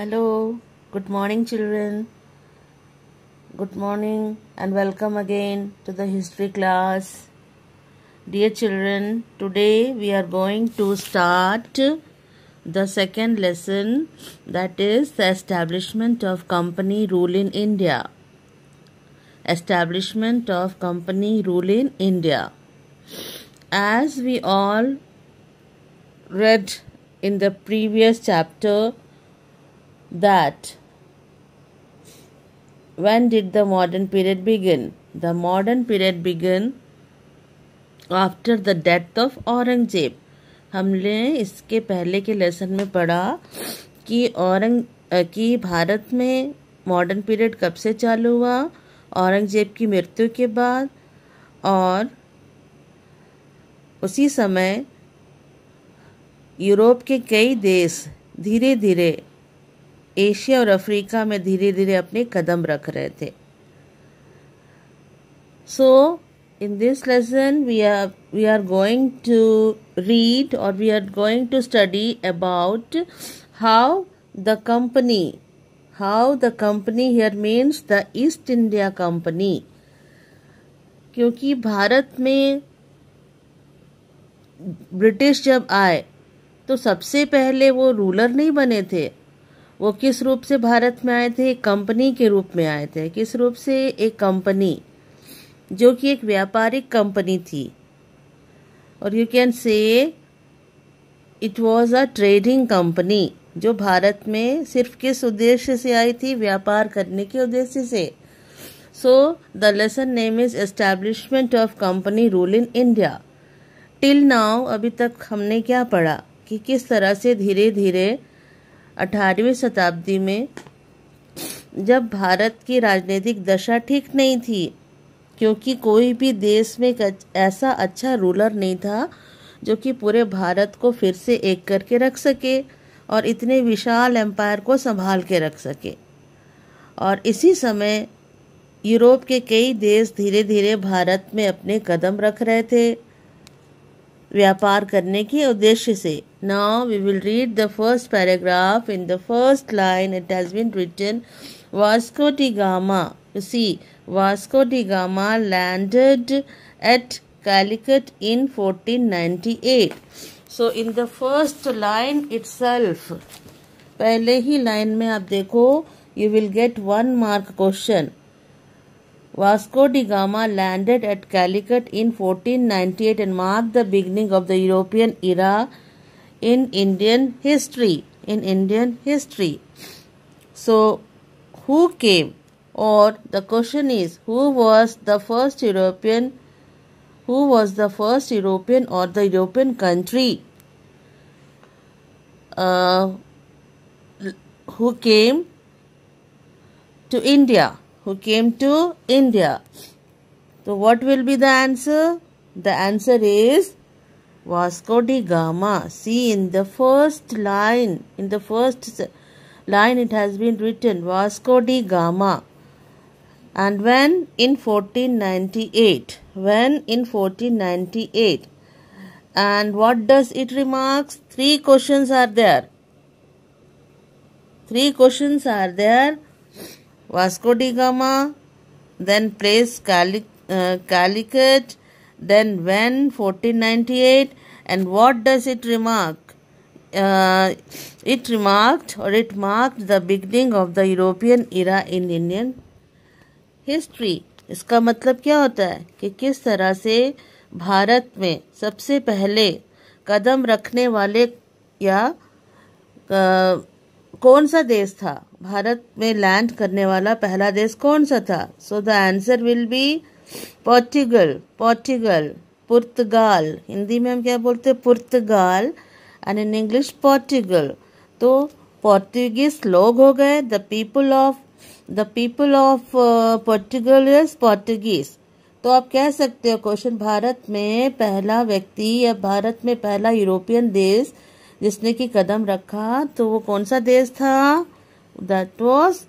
Hello, good morning, children. Good morning, and welcome again to the history class. Dear children, today we are going to start the second lesson that is the establishment of company rule in India. Establishment of company rule in India. As we all read in the previous chapter, that when did the modern period begin? The modern period began after the death of Aurangzeb हमने इसके पहले के lesson में पढ़ा कि औरंग कि भारत में modern period कब से चालू हुआ औरंगजेब की मृत्यु के बाद और उसी समय यूरोप के कई देश धीरे धीरे एशिया और अफ्रीका में धीरे धीरे अपने कदम रख रहे थे so in this lesson we are we are going to read और we are going to study about how the company how the company here means the East India Company क्योंकि भारत में ब्रिटिश जब आए तो सबसे पहले वो रूलर नहीं बने थे वो किस रूप से भारत में आए थे एक कंपनी के रूप में आए थे किस रूप से एक कंपनी जो कि एक व्यापारिक कंपनी थी और you can say it was a trading company जो भारत में सिर्फ किस उद्देश्य से आई थी व्यापार करने के उद्देश्य से so the lesson name is establishment of company rule in India till now अभी तक हमने क्या पढ़ा कि किस तरह से धीरे धीरे अठारहवीं शताब्दी में जब भारत की राजनीतिक दशा ठीक नहीं थी क्योंकि कोई भी देश में ऐसा अच्छा रूलर नहीं था जो कि पूरे भारत को फिर से एक करके रख सके और इतने विशाल एम्पायर को संभाल के रख सके और इसी समय यूरोप के कई देश धीरे धीरे भारत में अपने कदम रख रहे थे व्यापार करने के उद्देश्य से Now we will read the first paragraph. In the first line, it has been written Vasco da Gama. You see, Vasco da Gama landed at Calicut in 1498. So, in the first line itself, पहले ही line में आप देखो you will get one mark question Vasco da Gama landed at Calicut in 1498 and marked the beginning of the European era in Indian history. In Indian history. So, who came? Or the question is, who was the first European? Who was the first European or the European country? Uh, who came to India? Who came to India? So, what will be the answer? The answer is Vasco da Gama. See in the first line, in the first line it has been written Vasco da Gama. And when in 1498, when in 1498, and what does it remarks? Three questions are there. Three questions are there. Vasco da Gama, then place uh, Calicut, uh, Then when 1498 and what does it remark? Uh, it remarked or it marked the beginning of the European era in Indian history. इसका मतलब क्या होता है कि किस तरह से भारत में सबसे पहले कदम रखने वाले या आ, कौन सा देश था भारत में लैंड करने वाला पहला देश कौन सा था so the answer will be Portugal Portugal पुर्तगाल हिंदी में हम क्या बोलते हैं पुर्तगाल एंड इन इंग्लिश पोर्टुगल तो पोर्तुगीज लोग हो गए the people of the people of Portugal is Portuguese तो आप कह सकते हो क्वेश्चन भारत में पहला व्यक्ति या भारत में पहला यूरोपियन देश जिसने की कदम रखा तो वो कौन सा देश था that was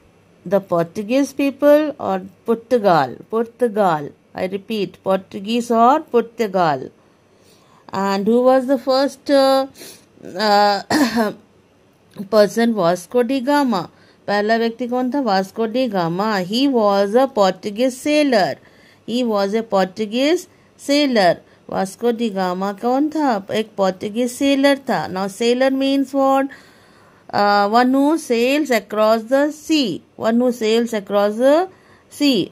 the Portuguese people or Portugal? Portugal. I repeat, Portuguese or Portugal. And who was the first uh, uh, person? Vasco de Gama. Pahla vyakti tha? Vasco de Gama. He was a Portuguese sailor. He was a Portuguese sailor. Vasco de Gama kaun tha? Ek Portuguese sailor Now, sailor means what? uh, one who sails across the sea one who sails across the sea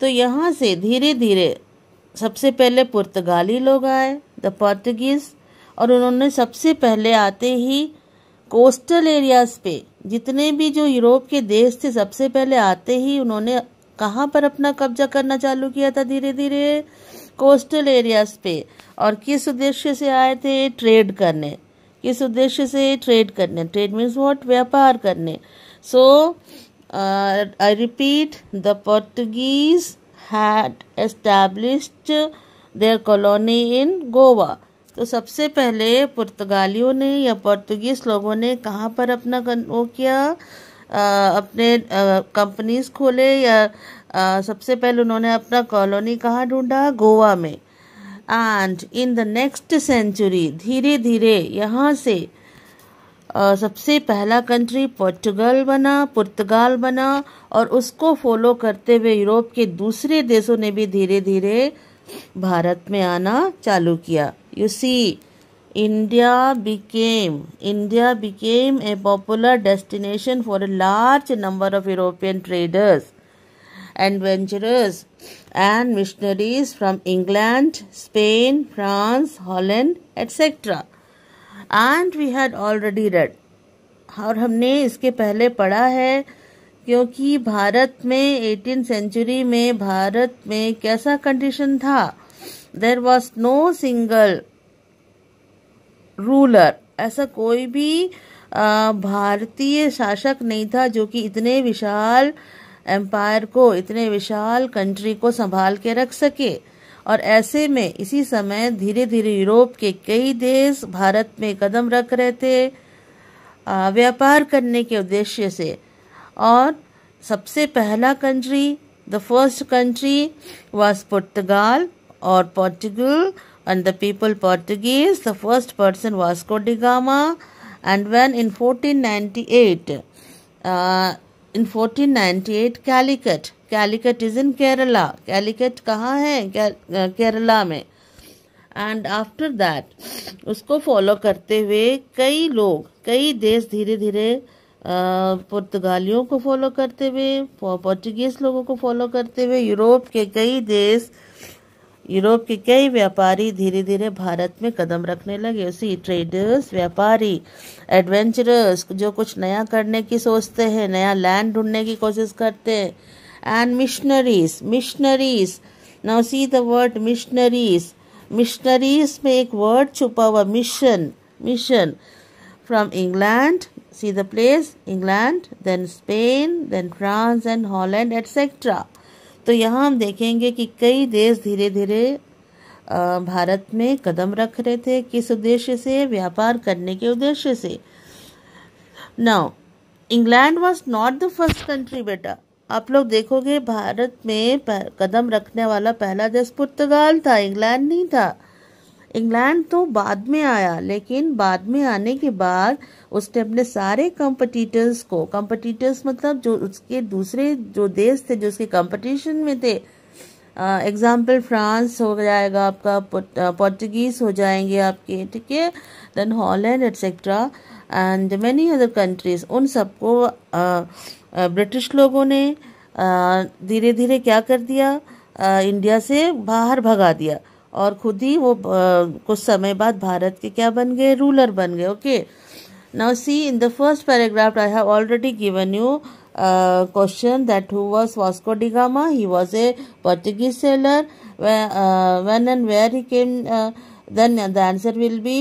तो यहाँ से धीरे धीरे सबसे पहले पुर्तगाली लोग आए द पोर्तुगीज और उन्होंने सबसे पहले आते ही कोस्टल एरियाज पे जितने भी जो यूरोप के देश थे सबसे पहले आते ही उन्होंने कहाँ पर अपना कब्जा करना चालू किया था धीरे धीरे कोस्टल एरियाज पे और किस उद्देश्य से आए थे ट्रेड करने किस उद्देश्य से ट्रेड करने ट्रेड मीन्स वॉट व्यापार करने so I repeat the Portuguese had established their colony in Goa तो सबसे पहले पुर्तगालियों ने या पोर्तुगीज लोगों ने कहाँ पर अपना वो किया आ, uh, अपने कंपनीज uh, खोले या आ, uh, सबसे पहले उन्होंने अपना कॉलोनी कहाँ ढूंढा गोवा में and in the next century धीरे धीरे यहाँ से सबसे पहला कंट्री पोर्टुगल बना पुर्तगाल बना और उसको फॉलो करते हुए यूरोप के दूसरे देशों ने भी धीरे धीरे भारत में आना चालू किया you see India became India became a popular destination for a large number of European traders adventurers and missionaries from England, Spain, France, Holland, etc. And we had already read. और हमने इसके पहले पढ़ा है क्योंकि भारत में एटीन सेंचुरी में भारत में कैसा कंडीशन था there was no single ruler ऐसा कोई भी भारतीय शासक नहीं था जो कि इतने विशाल आ, एम्पायर को इतने विशाल कंट्री को संभाल के रख सके और ऐसे में इसी समय धीरे धीरे यूरोप के कई देश भारत में कदम रख रहे थे व्यापार करने के उद्देश्य से और सबसे पहला country the first country was Portugal और Portugal and the people Portuguese the first person was da Gama and when in fourteen ninety eight in 1498 Calicut Calicut is in Kerala Calicut कहाँ है केरला uh, में एंड आफ्टर दैट उसको फॉलो करते हुए कई लोग कई देश धीरे धीरे uh, पुर्तगालियों को फॉलो करते हुए पोर्चुगीज़ लोगों को फॉलो करते हुए यूरोप के कई देश यूरोप के कई व्यापारी धीरे धीरे भारत में कदम रखने लगे उसी ट्रेडर्स व्यापारी एडवेंचरर्स जो कुछ नया करने की सोचते हैं नया लैंड ढूंढने की कोशिश करते हैं and missionaries missionaries now see the word missionaries missionaries में एक वर्ड छुपा हुआ mission mission from England see the place England then Spain then France and Holland etcetera तो यहाँ हम देखेंगे कि कई देश धीरे धीरे भारत में कदम रख रहे थे किस उद्देश्य से व्यापार करने के उद्देश्य से now England was not the first country बेटा आप लोग देखोगे भारत में कदम रखने वाला पहला देश पुर्तगाल था इंग्लैंड नहीं था इंग्लैंड तो बाद में आया लेकिन बाद में आने के बाद उसने अपने सारे कंपटीटर्स को कंपटीटर्स मतलब जो उसके दूसरे जो देश थे जो उसके कंपटीशन में थे एग्जाम्पल फ्रांस हो जाएगा आपका पोर्टुगीज हो जाएंगे आपके ठीक है then Holland etcetera and many other countries उन सबको ब्रिटिश लोगों ने धीरे धीरे क्या कर दिया आ, इंडिया से बाहर भगा दिया और खुद ही वो कुछ समय बाद भारत के क्या बन गए रूलर बन गए okay now see in the first paragraph I have already given you question that who was Vasco da Gama he was a Portuguese sailor when and where he came then the answer will be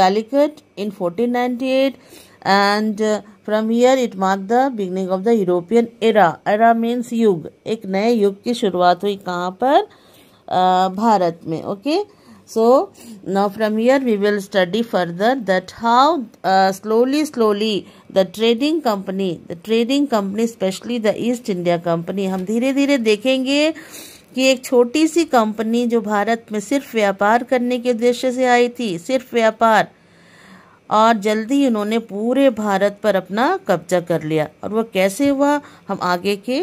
Calicut in fourteen ninety eight and from here it mark the beginning of the European era era means युग एक नए युग की शुरुआत हुई कहाँ पर आ, भारत में okay so now from here we will study further that how slowly slowly the trading company the trading company specially the East India Company हम धीरे धीरे देखेंगे कि एक छोटी सी कंपनी जो भारत में सिर्फ व्यापार करने के उद्देश्य से आई थी सिर्फ व्यापार और जल्दी इन्होंने पूरे भारत पर अपना कब्जा कर लिया और वो कैसे हुआ हम आगे के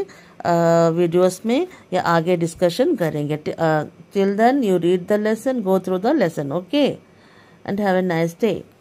वीडियोस में या आगे डिस्कशन करेंगे till then you read the lesson go through the lesson okay and have a nice day